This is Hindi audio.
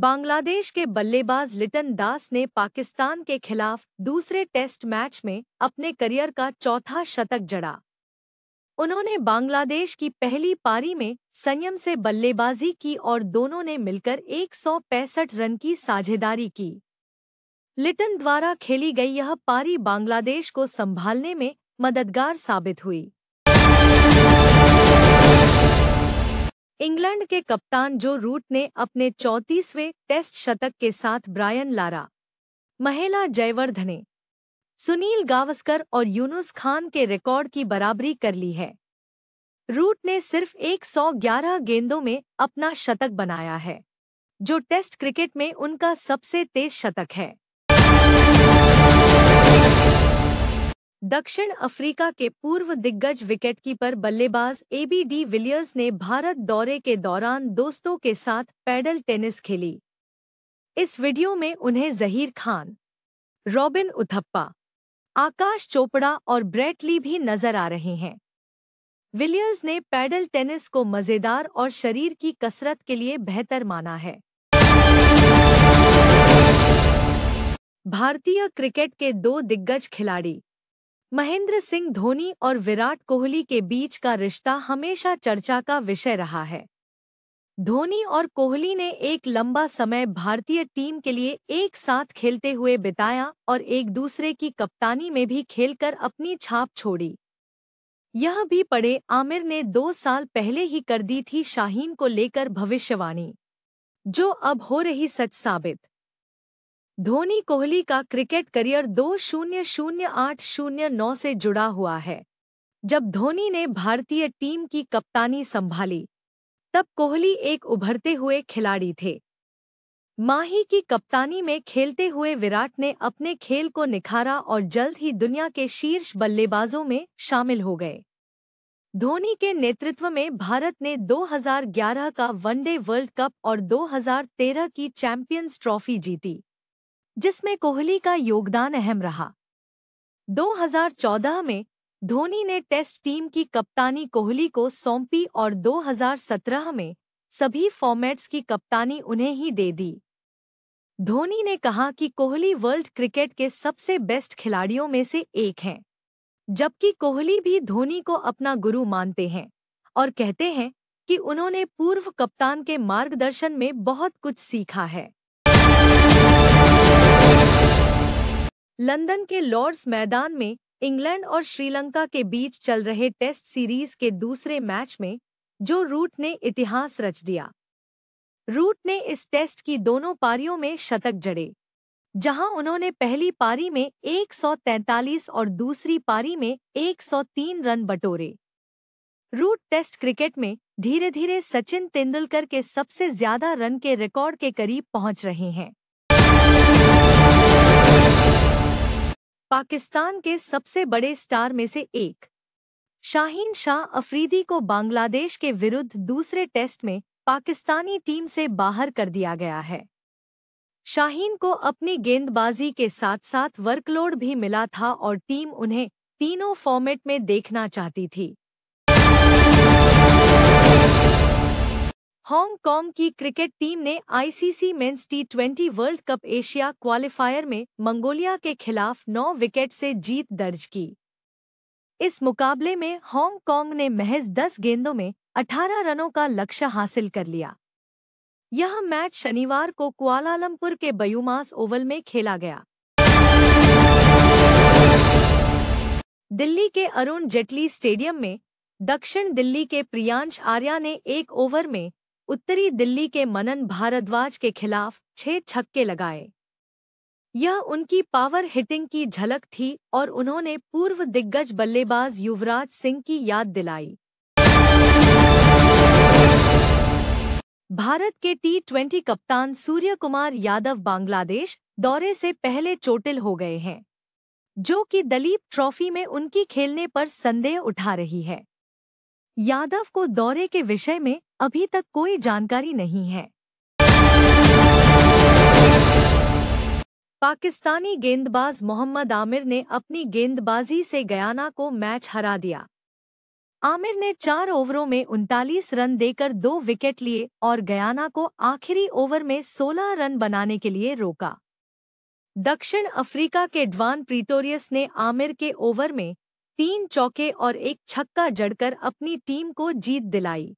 बांग्लादेश के बल्लेबाज लिटन दास ने पाकिस्तान के खिलाफ दूसरे टेस्ट मैच में अपने करियर का चौथा शतक जड़ा उन्होंने बांग्लादेश की पहली पारी में संयम से बल्लेबाजी की और दोनों ने मिलकर एक रन की साझेदारी की लिटन द्वारा खेली गई यह पारी बांग्लादेश को संभालने में मददगार साबित हुई इंग्लैंड के कप्तान जो रूट ने अपने चौंतीसवें टेस्ट शतक के साथ ब्रायन लारा महेला जयवर्धने सुनील गावस्कर और यूनुस खान के रिकॉर्ड की बराबरी कर ली है रूट ने सिर्फ 111 गेंदों में अपना शतक बनाया है जो टेस्ट क्रिकेट में उनका सबसे तेज शतक है दक्षिण अफ्रीका के पूर्व दिग्गज विकेटकीपर बल्लेबाज एबी डी विलियर्स ने भारत दौरे के दौरान दोस्तों के साथ पैडल टेनिस खेली इस वीडियो में उन्हें जहीर खान रॉबिन उथप्पा आकाश चोपड़ा और ब्रेटली भी नजर आ रहे हैं विलियर्स ने पैडल टेनिस को मज़ेदार और शरीर की कसरत के लिए बेहतर माना है भारतीय क्रिकेट के दो दिग्गज खिलाड़ी महेंद्र सिंह धोनी और विराट कोहली के बीच का रिश्ता हमेशा चर्चा का विषय रहा है धोनी और कोहली ने एक लंबा समय भारतीय टीम के लिए एक साथ खेलते हुए बिताया और एक दूसरे की कप्तानी में भी खेलकर अपनी छाप छोड़ी यह भी पड़े आमिर ने दो साल पहले ही कर दी थी शाहीन को लेकर भविष्यवाणी जो अब हो रही सच साबित धोनी कोहली का क्रिकेट करियर दो शून्य शून्य आठ शून्य नौ से जुड़ा हुआ है जब धोनी ने भारतीय टीम की कप्तानी संभाली तब कोहली एक उभरते हुए खिलाड़ी थे माही की कप्तानी में खेलते हुए विराट ने अपने खेल को निखारा और जल्द ही दुनिया के शीर्ष बल्लेबाजों में शामिल हो गए धोनी के नेतृत्व में भारत ने 2011 का वनडे वर्ल्ड कप और 2013 की चैंपियंस ट्रॉफी जीती जिसमें कोहली का योगदान अहम रहा 2014 में धोनी ने टेस्ट टीम की कप्तानी कोहली को सौंपी और 2017 में सभी फॉर्मेट्स की कप्तानी उन्हें ही दे दी धोनी ने कहा कि कोहली वर्ल्ड क्रिकेट के सबसे बेस्ट खिलाड़ियों में से एक हैं जबकि कोहली भी धोनी को अपना गुरु मानते हैं और कहते हैं कि उन्होंने पूर्व कप्तान के मार्गदर्शन में बहुत कुछ सीखा है लंदन के लॉर्ड्स मैदान में इंग्लैंड और श्रीलंका के बीच चल रहे टेस्ट सीरीज के दूसरे मैच में जो रूट ने इतिहास रच दिया रूट ने इस टेस्ट की दोनों पारियों में शतक जड़े जहां उन्होंने पहली पारी में 143 और दूसरी पारी में 103 रन बटोरे रूट टेस्ट क्रिकेट में धीरे धीरे सचिन तेंदुलकर के सबसे ज्यादा रन के रिकॉर्ड के करीब पहुंच रहे हैं पाकिस्तान के सबसे बड़े स्टार में से एक शाहीन शाह अफरीदी को बांग्लादेश के विरुद्ध दूसरे टेस्ट में पाकिस्तानी टीम से बाहर कर दिया गया है शाहीन को अपनी गेंदबाजी के साथ साथ वर्कलोड भी मिला था और टीम उन्हें तीनों फॉर्मेट में देखना चाहती थी हांगकांग की क्रिकेट टीम ने ICC men's T twenty world cup Asia qualifier में मंगोलिया के खिलाफ नौ विकेट से जीत दर्ज की इस मुकाबले में हांगकांग ने महज 10 गेंदों में 18 रनों का लक्ष्य हासिल कर लिया यह मैच शनिवार को क्वालालमपुर के बयुमास ओवल में खेला गया दिल्ली के अरुण जेटली स्टेडियम में दक्षिण दिल्ली के प्रियांश आर्या ने एक ओवर में उत्तरी दिल्ली के मनन भारद्वाज के खिलाफ छह छक्के लगाए यह उनकी पावर हिटिंग की झलक थी और उन्होंने पूर्व दिग्गज बल्लेबाज युवराज सिंह की याद दिलाई भारत के टी ट्वेंटी कप्तान सूर्य कुमार यादव बांग्लादेश दौरे से पहले चोटिल हो गए हैं जो कि दलीप ट्रॉफी में उनकी खेलने पर संदेह उठा रही है यादव को दौरे के विषय में अभी तक कोई जानकारी नहीं है पाकिस्तानी गेंदबाज मोहम्मद आमिर ने अपनी गेंदबाजी से गयाना को मैच हरा दिया आमिर ने चार ओवरों में उनतालीस रन देकर दो विकेट लिए और गयाना को आखिरी ओवर में 16 रन बनाने के लिए रोका दक्षिण अफ्रीका के ड्वान प्रीटोरियस ने आमिर के ओवर में तीन चौके और एक छक्का जड़कर अपनी टीम को जीत दिलाई